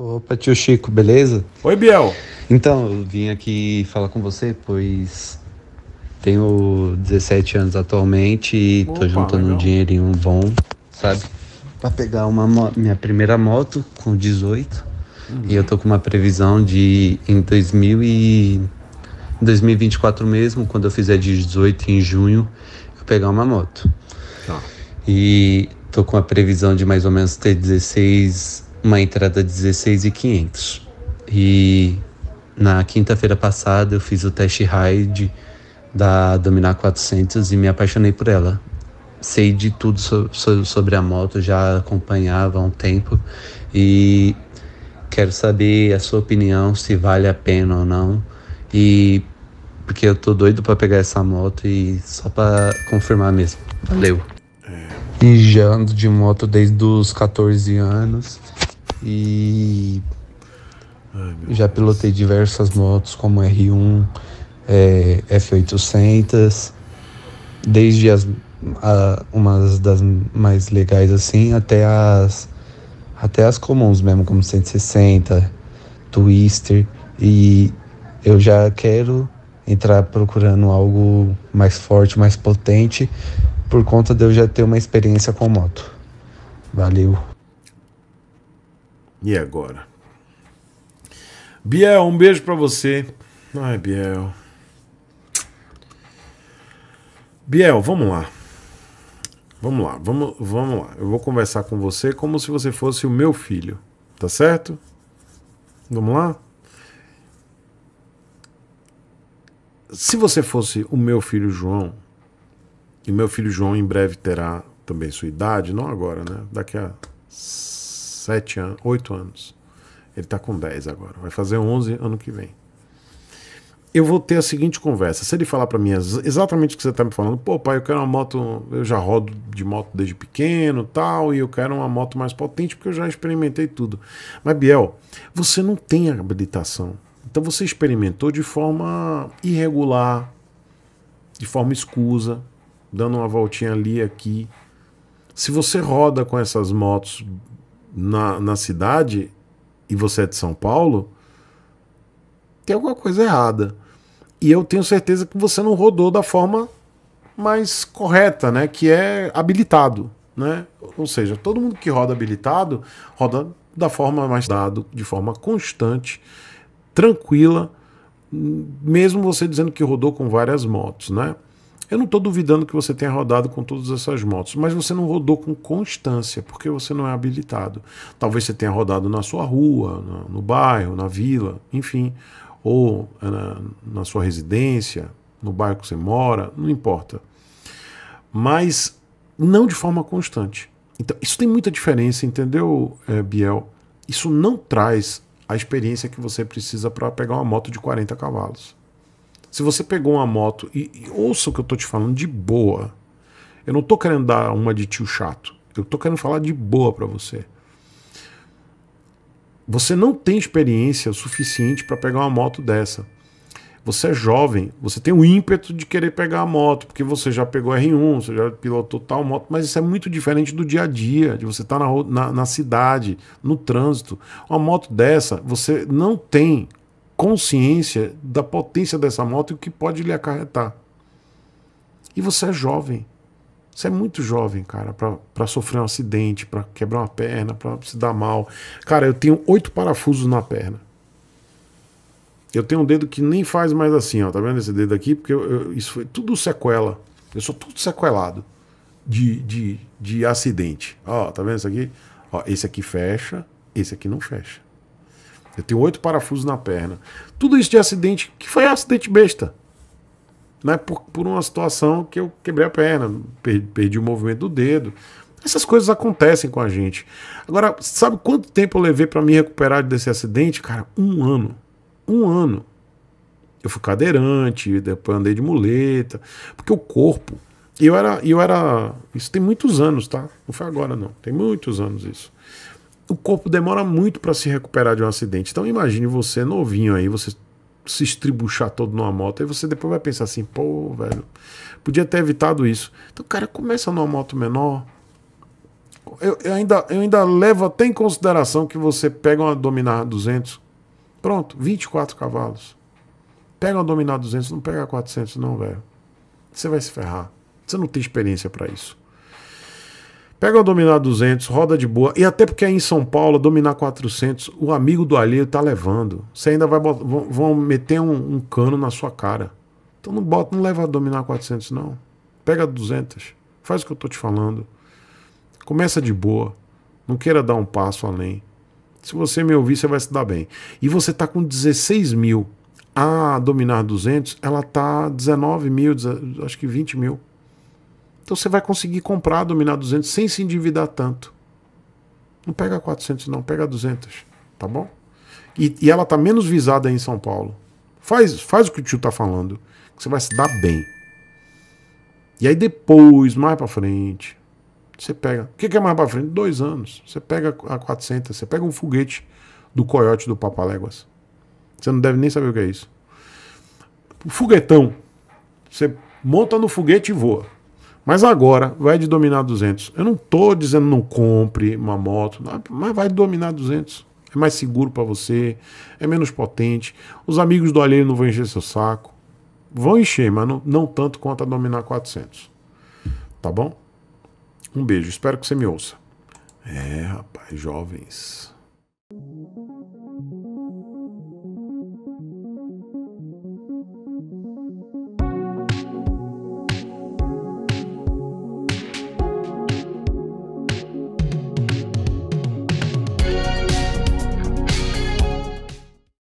Opa, tio Chico, beleza? Oi, Biel. Então, eu vim aqui falar com você, pois tenho 17 anos atualmente e Opa, tô juntando legal. um dinheirinho bom, sabe? Pra pegar uma minha primeira moto com 18. Uhum. E eu tô com uma previsão de em 2000 e 2024 mesmo, quando eu fizer de 18 em junho, eu pegar uma moto. Tá. E tô com a previsão de mais ou menos ter 16 uma entrada 16,500. E na quinta-feira passada eu fiz o teste ride da Dominar 400 e me apaixonei por ela. Sei de tudo so so sobre a moto, já acompanhava há um tempo e quero saber a sua opinião se vale a pena ou não. E porque eu tô doido para pegar essa moto e só para confirmar mesmo. Valeu. É. E já ando de moto desde os 14 anos e Ai, já pilotei Deus. diversas motos como R1, é, F800, desde as a, umas das mais legais assim até as até as comuns mesmo, como 160, Twister e eu já quero entrar procurando algo mais forte, mais potente, por conta de eu já ter uma experiência com moto. Valeu. E agora? Biel, um beijo para você. Ai, Biel. Biel, vamos lá. Vamos lá, vamos, vamos lá. Eu vou conversar com você como se você fosse o meu filho, tá certo? Vamos lá? Se você fosse o meu filho João, e meu filho João em breve terá também sua idade, não agora, né? Daqui a sete anos, oito anos. Ele está com dez agora, vai fazer onze ano que vem. Eu vou ter a seguinte conversa. Se ele falar para mim exatamente o que você está me falando, pô, pai, eu quero uma moto, eu já rodo de moto desde pequeno, tal, e eu quero uma moto mais potente porque eu já experimentei tudo. Mas Biel, você não tem habilitação. Então você experimentou de forma irregular, de forma escusa, dando uma voltinha ali aqui. Se você roda com essas motos na, na cidade e você é de São Paulo, tem alguma coisa errada. E eu tenho certeza que você não rodou da forma mais correta, né? Que é habilitado, né? Ou seja, todo mundo que roda habilitado roda da forma mais dado, de forma constante, tranquila, mesmo você dizendo que rodou com várias motos, né? Eu não estou duvidando que você tenha rodado com todas essas motos, mas você não rodou com constância, porque você não é habilitado. Talvez você tenha rodado na sua rua, no, no bairro, na vila, enfim, ou eh, na, na sua residência, no bairro que você mora, não importa. Mas não de forma constante. Então, isso tem muita diferença, entendeu, eh, Biel? Isso não traz a experiência que você precisa para pegar uma moto de 40 cavalos. Se você pegou uma moto e, e ouça o que eu tô te falando de boa. Eu não tô querendo dar uma de tio chato. Eu tô querendo falar de boa para você. Você não tem experiência suficiente para pegar uma moto dessa. Você é jovem, você tem o ímpeto de querer pegar a moto, porque você já pegou R1, você já pilotou tal moto, mas isso é muito diferente do dia a dia, de você estar tá na, na, na cidade, no trânsito. Uma moto dessa, você não tem consciência da potência dessa moto e o que pode lhe acarretar. E você é jovem. Você é muito jovem, cara, para sofrer um acidente, para quebrar uma perna, para se dar mal. Cara, eu tenho oito parafusos na perna. Eu tenho um dedo que nem faz mais assim, ó. Tá vendo esse dedo aqui? Porque eu, eu, isso foi tudo sequela. Eu sou tudo sequelado de, de, de acidente. Ó, tá vendo isso aqui? Ó, esse aqui fecha, esse aqui não fecha. Eu tenho oito parafusos na perna. Tudo isso de acidente, que foi acidente besta. Né? Por, por uma situação que eu quebrei a perna, perdi, perdi o movimento do dedo. Essas coisas acontecem com a gente. Agora, sabe quanto tempo eu levei para me recuperar desse acidente? Cara, um ano. Um ano. Eu fui cadeirante, depois andei de muleta. Porque o corpo. Eu era, eu era. Isso tem muitos anos, tá? Não foi agora, não. Tem muitos anos isso o corpo demora muito para se recuperar de um acidente. Então imagine você novinho aí, você se estribuchar todo numa moto, aí você depois vai pensar assim, pô, velho, podia ter evitado isso. Então o cara começa numa moto menor. Eu, eu, ainda, eu ainda levo até em consideração que você pega uma Dominar 200, pronto, 24 cavalos. Pega uma Dominar 200, não pega 400 não, velho. Você vai se ferrar. Você não tem experiência para isso. Pega o dominar 200, roda de boa. E até porque aí em São Paulo, dominar 400, o amigo do alheio tá levando. Você ainda vai botar, vão meter um, um, cano na sua cara. Então não bota, não leva a dominar 400 não. Pega 200. Faz o que eu tô te falando. Começa de boa. Não queira dar um passo além. Se você me ouvir, você vai se dar bem. E você tá com 16 mil. A dominar 200, ela tá 19 mil, acho que 20 mil. Então você vai conseguir comprar, dominar 200 sem se endividar tanto. Não pega 400 não, pega 200, tá bom? E, e ela tá menos visada em São Paulo. Faz, faz o que o tio tá falando, que você vai se dar bem. E aí depois, mais para frente, você pega. O que, que é mais para frente? Dois anos. Você pega a 400, você pega um foguete do coiote do Papaléguas. Você não deve nem saber o que é isso. O foguetão. Você monta no foguete e voa. Mas agora vai de dominar 200. Eu não tô dizendo não compre uma moto, mas vai dominar 200. É mais seguro para você, é menos potente. Os amigos do alheio não vão encher seu saco. Vão encher, mas não, não tanto quanto a dominar 400. Tá bom? Um beijo, espero que você me ouça. É, rapaz, jovens.